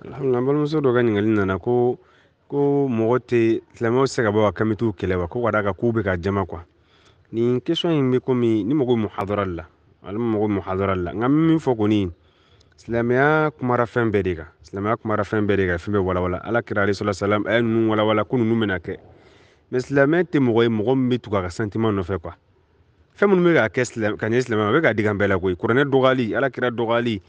alihamudulila n balimamuso dɔ ka ɲiningali nana ko ko mɔgɔ tɛ silamɛw tɛ se ka bɔ ka kami t'u kɛlɛ wa ko ka da ka k'u bɛ ka jama kuwa nin question in bɛ komi ni mɔgɔ bɛ muhadara la ale mɔgɔ bɛ muhadara la nka min fɔ kɔni silamɛya kumara fɛn bɛɛ de kan silamɛya kumara fɛn bɛɛ de ka fɛn bɛ walawala ala kira ale sɔrɔ salam a ye ninnu walawala ko ninnu bɛna kɛ mɛ silamɛ tɛ mɔgɔ ye mɔgɔ min bɛ tugu a ka sentiment nɔfɛ kuwa fɛn minnu bɛ ka kɛ ka ɲɛ silamɛ ma a bɛ ka digi an bɛɛ la koyi kuranɛ dɔgɔyali ala kira dɔgɔyali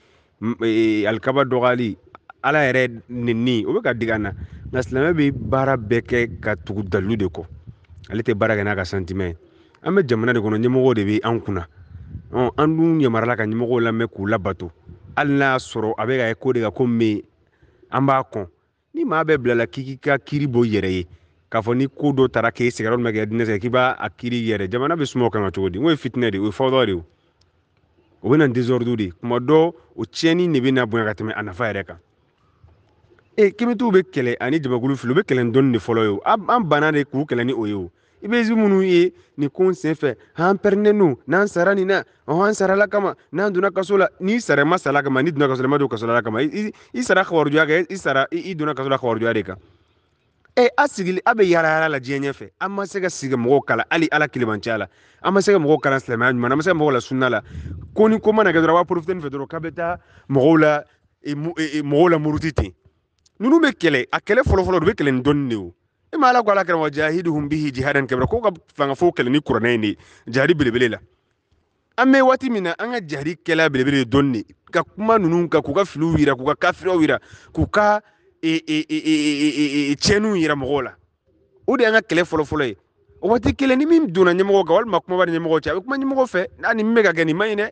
e, e, alikaba dɔgɔyali ala yɛrɛ nini o bɛ ka digi na nka silamɛ bɛ baara bɛɛ kɛ ka tugu dalilu de kɔ ale tɛ baara kɛ n'a ka santimɛ ye an bɛ jamana de kɔnɔ ɲɛmɔgɔw de bɛ an kunna an dun yamaruyala ka ɲɛmɔgɔw lamɛn k'u labato hali n'a y'a sɔrɔ a bɛ ka ye ko de ka ko n min an b'a kɔn ni maa bɛɛ bilala k'i ka kiiri bɔ yɛrɛ ye k'a fɔ ni ko dɔ taara k'i sɛgɛrɛ min kɛ dinɛ k'i b'a a kiiri yɛrɛ jamana bɛ suma o kan ka cogo di n ko ye fitinɛ de o ye fɔdɔ de o o bɛ na dezɔridu de kuma dɔ o tiɲɛni de bɛ na bonya ka tɛmɛ a nafa yɛrɛ kan e eh, kibitiw bɛ kɛlɛ ani jamakulu fili u bɛ kɛlɛ dɔɔni de fɔlɔ ye an banna de k'u kɛlɛ ni o ye i bɛ zi minnu ye nin ko in senfɛ an pɛrɛnnen don n'an sara nin na an sarala kama n'an donna kaso la n'i sara ma sala kama n'i donna kaso la ma don kaso la kama i sara kabarujuya kɛ i sara i donna kaso la kabarujuya de kan ɛ eh, a sigili a bɛ yaala yaala la diɲɛ ɲɛfɛ an ma se ka sigi mɔgɔw kala hali ala kelebanciya la an ma se ka mɔgɔw kala silamɛya ɲuman na an ma se ka mɔgɔw la sunna la ko ni ko mana kɛ dɔrɔn a b'a porofite nin fɛ dɔrɔn k'a bɛ taa mɔgɔw la eh, mɔgɔw la muruti ten ninnu bɛ kɛlɛ a kɛlɛ fɔlɔfɔlɔ de bɛ kɛlɛ ni dɔnni de ye e ma ala ko ala kɛra jahiduhum bihi jihadan kabira ko ka fanga fo kɛlɛ ni kuranɛ in de belebele la an bɛ waati min na an ka jihadi kɛla belebele ye dɔnni de ka kuma ninnu kan k'u ka filiw yira k'u ka kafiriyaw yira k'u ka tiɲɛniw yira mɔgɔw la o de y'an ka kɛlɛ fɔlɔfɔlɔ ye o waati kelen ni min donna ɲɛmɔgɔ kan walima kumaba ni ɲɛmɔgɔ cɛ a bɛ kuma ɲɛmɔgɔ fɛ n'a min bɛ ka kɛ nin man ɲi dɛ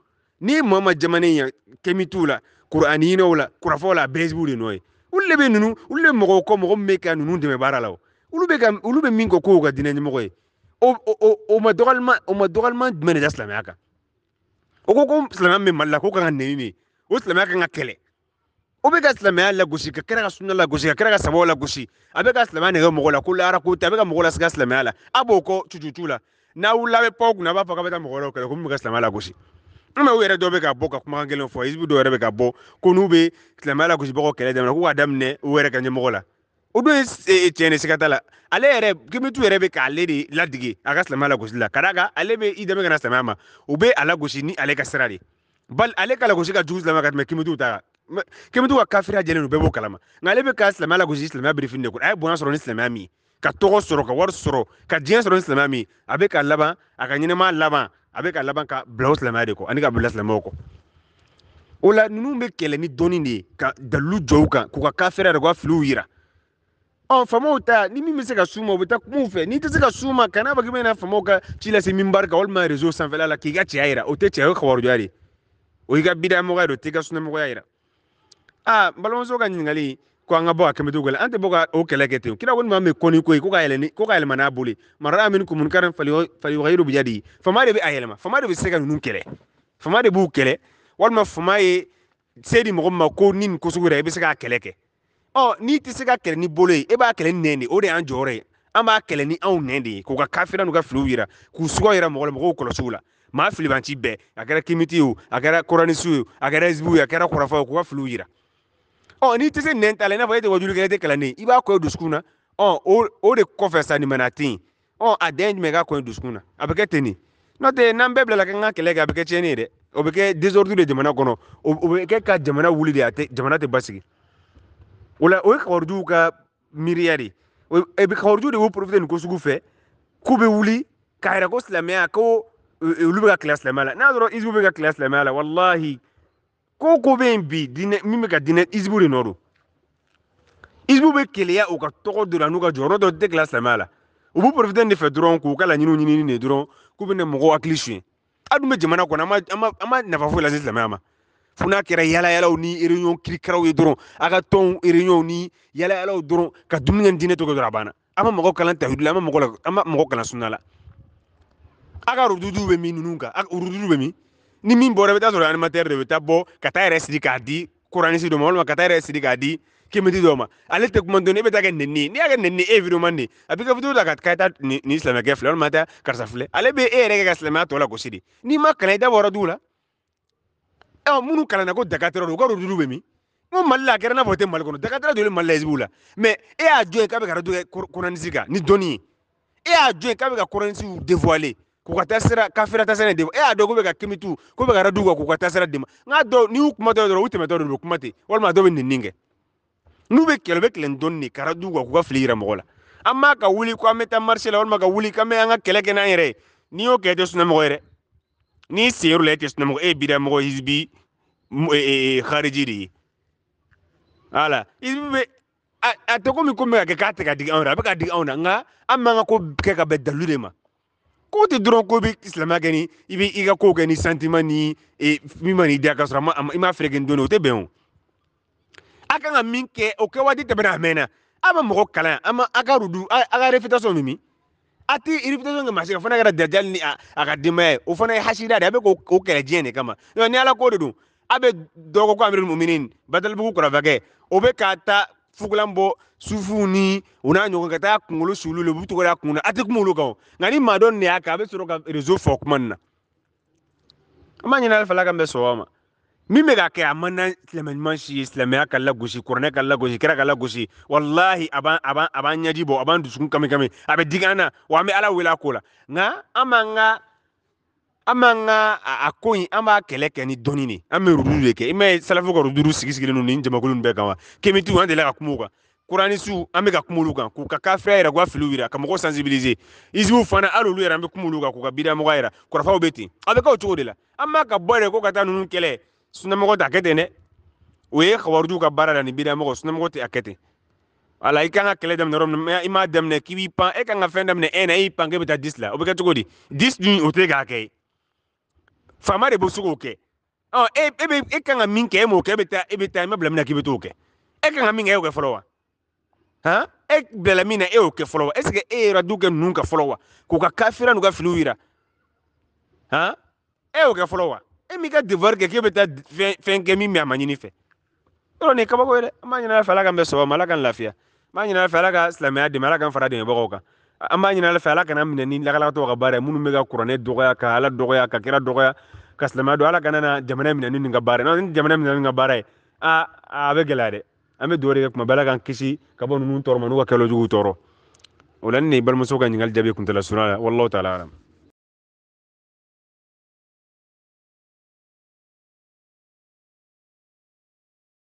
ni mama ma ya kɛmi t'u la kuraninaw la kurafɔw la a bɛɛ ulle de nɔ ye olu le bɛ ninnu olu le mɔgɔw kɔ ulu be bɛ ka ninnu dɛmɛ baara la o olu bɛ ka min kɔ k'o ka dinɛ ɲɛmɔgɔ ye o o o ma o ma dɔgɔlima jumɛn de da o ko ko silamɛya min bɛ mali la k'o kan ka nɛni o silamɛya kan ka kɛlɛ o bɛ ka silamɛya lagosi ka kɛra ka sunna lagosi ka kɛra ka sabaw lagosi a bɛ ka silamɛya nɛgɛ mɔgɔ la ko lahara ko tɛ a bɛ ka mɔgɔ lasiga la a b'o kɔ cucutu la n'a wulila a bɛ pan b'a fɔ k'a bɛ taa mɔgɔ wɛrɛw kɛlɛ ko min bɛ ka silamɛya An yɛrɛ dɔ bɛ ka bɔ ka kumakan gɛlɛn fɔ Yizibu dɔw yɛrɛ bɛ ka bɔ ko n'u bɛ silamɛya lagosibagaw kɛlɛ jamana k'u k'a daminɛ u yɛrɛ ka ɲɛmɔgɔ la o dun ye e, e, tiɲɛ ye siga t'a la ale yɛrɛ Gimitu yɛrɛ bɛ k'ale de ladege a ka silamɛya lagosi la ka d'a kan ale bɛ i dɛmɛ ka na silamɛya ma u bɛ a lagosi ni ale ka sira de bali ale ka lagosi ka jugu silamɛya ka tɛmɛ Gimitu ta kan mais ka kafiriya jɛlen don bɛɛ b'o kalama nka ale bɛ ka silamɛya lagosi silamɛya birifani de kɔnɔ a ye bonya sɔrɔ ni silamɛya min ye ka tɔgɔ sɔrɔ ka wari sɔrɔ ka diɲɛ sɔrɔ ni silamɛya min a bɛ ka laban a ka ɲɛnɛmaya laban a bɛ ka laban ka bila o silamɛya de kɔ ani ka bila silamɛw kɔ o la ninnu bɛ kɛlɛ ni dɔɔni de ye ka dalilu jɔ u kan k'u ka kafiriya yɛrɛ ka filiw yira ɔ faamaw ta ni min bɛ se ka s'u ma u bɛ taa kuma u fɛ n'i tɛ se ka s'u ma kana fɔ k'i bɛna faamaw ka ci lase min bari kan walima rezo sanfɛla la k'i ka cɛya yira o tɛ cɛya o kabarujuya de o y'i ka bidaya mɔgɔya de o t'i ka sunamɔgɔya yira aa n balimamuso ka ɲininkali ko an ka bɔ a kɛmɛ dugu la an tɛ bɔ ka o kɛlɛ kɛ ten kira ko ni maa kɔni ko ye ko ka yɛlɛ ni ko ka yɛlɛma n'a bolo ye marara min kun kari faliwayiru bi jadi fama de bɛ a yɛlɛma fama de bɛ se ka ninnu kɛlɛ fama de b'u kɛlɛ walima fama ye se di mɔgɔ ma ko oh, ni nin ko sugu yɛrɛ i bɛ se k'a kɛlɛ kɛ ɔ n'i tɛ se ka kɛlɛ ni bolo ye e b'a kɛlɛ ni nɛn de o de y'an jɔyɔrɔ ye an b'a kɛlɛ ni anw nɛn de ye k'u ka kafira n'u ka filiw yira k'u sugu yira mɔgɔ la mɔgɔw kɔlɔsiw la maa filibanci bɛɛ a kɛra kimiti ye o a kɛra kɔrɔnisu ye o a kɛra ezibu ye a kɛra kɔrɔfɔ ye k'u ka filiw yira ɔ oh, n'i tɛ se nɛn ta la i n'a fɔ e tɛ wajulikɛla e tɛ kalanden i b'a kɔ dusukun na ɔ o de kɔfɛ sa nin mana ten ɔ a dɛn jumɛn ka kɔ dusukun na a bɛ kɛ ten de n'o tɛ n'an bɛɛ bilala k'an ka kɛlɛ kɛ a bɛ kɛ tiɲɛni ye dɛ o bɛ kɛ désordre de jamana kɔnɔ o bɛ kɛ ka jamana wuli eh de a tɛ jamana tɛ basigi o la o ye kabarujuw ka miiriya de ye kabarujuw de y'u profité nin ko sugu fɛ k'u bɛ wuli k'a yira ko silamɛya ko euh, euh, olu bɛ ka kila silamɛya la n'a y'a sɔrɔ isiw bɛ ka kila silamɛya la walahi koko be bi diinɛ min bɛ ka diinɛ izibu de nɔ don izibu bɛ keleya u ka tɔgɔ dɔ la n'u ka jɔyɔrɔ dɔ tɛ kila silamɛya la u b'u porofite de fɛ dɔrɔn k'u ka laɲiniw ɲinini de dɔrɔn k'u bɛ na mɔgɔw hakili suɲɛ a dun bɛ jamana kɔnɔ an ma an ma an ma nafa foyi lase silamɛya ma fo n'a kɛra yaalayalaw ni réunion kirikaraw ye dɔrɔn a ka tɔnw réunion ni yaalayalaw dɔrɔn ka dumuni kɛ ni diinɛ tɔgɔ dɔrɔn a banna an ma mɔgɔ kalan tahidu la an ma mɔgɔ la an kalan sunna la a ka rududu bɛ min ninnu kan a rududu bɛ min ni min bɔra i bɛ taa sɔrɔ animateur de bɛ taa bɔ ka taa yɛrɛ siri k'a di kuranisi dɔ ma walima ka taa yɛrɛ siri k'a di kimiti dɔ ma ale tɛ kuma dɔn e bɛ taa kɛ nɛni ye n'i y'a kɛ nɛni ye e ye video man di a b'i ka video ta ka taa ta nin silamɛkɛ filɛ walima taa karisa filɛ ale bɛ e yɛrɛ kɛ ka silamɛya tɔ lagosi de n'i ma kalan i da bɔ yɔrɔ la ɔ minnu kalanna ko dagatɛrɛ don u ka rodudu bɛ min n ko mali la a kɛra n'a fɔ o tɛ mali kɔnɔ dagatɛrɛ don mali la ezibiw la mɛ e y'a jɔ ye k'a bɛ ka radio kɛ kuranisi kan ni dɔnni ye e y'a jɔ ye k'a bɛ ka kuranisiw dévoiler k'u ka taa sira kafira ta sira in e eh, y'a dɔn k'u bɛ ka kimi tu k'u bɛ ka radu kan k'u ka taa sira de ma nka dɔw n'i y'u kuma dɔrɔn dɔrɔn u tɛmɛtɔ de don kuma ten walima dɔw bɛ nenni kɛ n'u bɛ kɛlɛ u bɛ kɛlɛ dɔɔni de ka radu kan k'u ka fili yira mɔgɔ la an b'a ka wuli ko an bɛ taa marché la walima ka wuli k'an bɛ an ka kɛlɛ kɛ n'an yɛrɛ ye n'i y'o kɛ i tɛ sunɔgɔ mɔgɔ ye dɛ n'i senyɔrɔ la e tɛ sunɔgɔ e eh, ye bidamɔgɔ hizbi eh, hariji de ye voilà hizibi bɛ a a tɛ komi ko n bɛ ka kɛ k'a tɛ ka digi anw na a bɛ ka digi anw na nka an b'an ka ko kɛ ka bɛn dalilu de ma ko tɛ dɔrɔn ko i bɛ silamɛya kɛ ni i bɛ i ka kow kɛ ni sentiment ni e, min ma n'i diya ka sɔrɔ i m'a fɛrɛ kɛ ni dɔnni o tɛ bɛn o a kan ka min kɛ o kɛ tɛmɛna a mɛnna a ma mɔgɔ kalan a ma a ka rudu a ka réputation mimi a tɛ réputation kɛ maa si kan fana kɛra dajali ni a ka denbaya ye o fana ye hasida de ye a bɛ k'o kɛlɛ diɲɛ de kama ni ala ko de don a bɛ dɔ ko ko batalibugu kɔrɔbakɛ o bɛ ka taa fugulanbɔ sufuw ni u n'a ɲɔgɔn ka taa kungolo sulu le u bɛ to ka da kun a tɛ kuma olu kan o nka ni maa dɔ nin y'a kɛ a bɛ sɔrɔ ka rezo fɔ kuma nin na an b'a ɲini alifala ka bɛ sɔn ma min bɛ ka kɛ a man na silamɛ ɲuman si ye silamɛya ka lagosi kɔrɔnɛ ka lagosi kira ka lagosi walahi a b'an a b'an a b'an ɲɛji bɔ a b'an dusukun kamikami a bɛ digi an na wa an bɛ ala wele a ko la nka an b'an ka an b'an a ko in an b'a kɛlɛ kɛ ni dɔnni de an bɛ ruduru de kɛ i m'a ye salafu ka ruduru sigi sigilen don nin jamakulu ninnu bɛɛ kan wa kemitiw an delila ka kuma kan kuranisiw an bɛ ka kuma olu kan k'u ka kafiriya yɛrɛ ka filiw yira ka mɔgɔw sensibiliser iziw fana hali olu yɛrɛ an bɛ kuma olu kan k'u ka bidiyamɔgɔya yira kɔrɔfaw bɛ ten a bɛ kɛ o cogo de la an b'a ka bɔ yɛrɛ ko ka taa ninnu kɛlɛ sunamɔgɔ t'a kɛ ten dɛ o ye kawarijuw ka baara la ni bidiyamɔgɔ sunamɔgɔ tɛ a kɛ ten ala i kan ka kɛlɛ daminɛ yɔrɔ i m'a daminɛ k'i b'i pan e kan ka fɛn daminɛ e na e pan k'e bɛ taa disi la o bɛ kɛ cogo di disi dun o tɛ k'a kɛ faama de bɛ se k'o oh, kɛ ɔ e eh, e eh, bɛ e eh, kan ka min kɛ e m'o kɛ e bɛ taa e bɛ taa i ma bila min na k'i bɛ t'o kɛ e kan ka min kɛ e y'o kɛ fɔlɔ wa han e bilala min na e y'o kɛ fɔlɔ wa ɛseke e yɛrɛ du kɛ ninnu kan fɔlɔ wa k'u ka kafira n'u ka filiw yira han e y'o kɛ fɔlɔ wa e m'i ka devoir kɛ k'e bɛ taa fɛn fɛn kɛ min bɛ a ma ɲini fɛ yɔrɔ nin ye kabako ye dɛ an b'a ɲini ala fɛ ala k'an bɛn sababa ma ala k'an lafiya n b'a ɲini ala fɛ ala ka silamɛya dɛmɛ ala k'an fara dɛmɛbagaw kan an b'a ɲini ala fɛ ala kana minɛ ni lagalakatɔw ka baara ye minnu bɛ ka kuranɛ dɔgɔya ka ala dɔgɔya ka kira dɔgɔya ka silamɛya don ala kana na jamana minɛ ni nin ka baara ye n'o tɛ ni jamana minɛ ni nin ka baara ye a a bɛ gɛlɛya dɛ an bɛ dugawu de kɛ kuma bɛɛ ala k'an kisi ka bɔ ninnu tɔɔrɔ ma n'u ka kɛlɛ juguw tɔɔrɔ o la ni nin ye ka ɲininkali jaabi kuntala surunya la walawu taala alam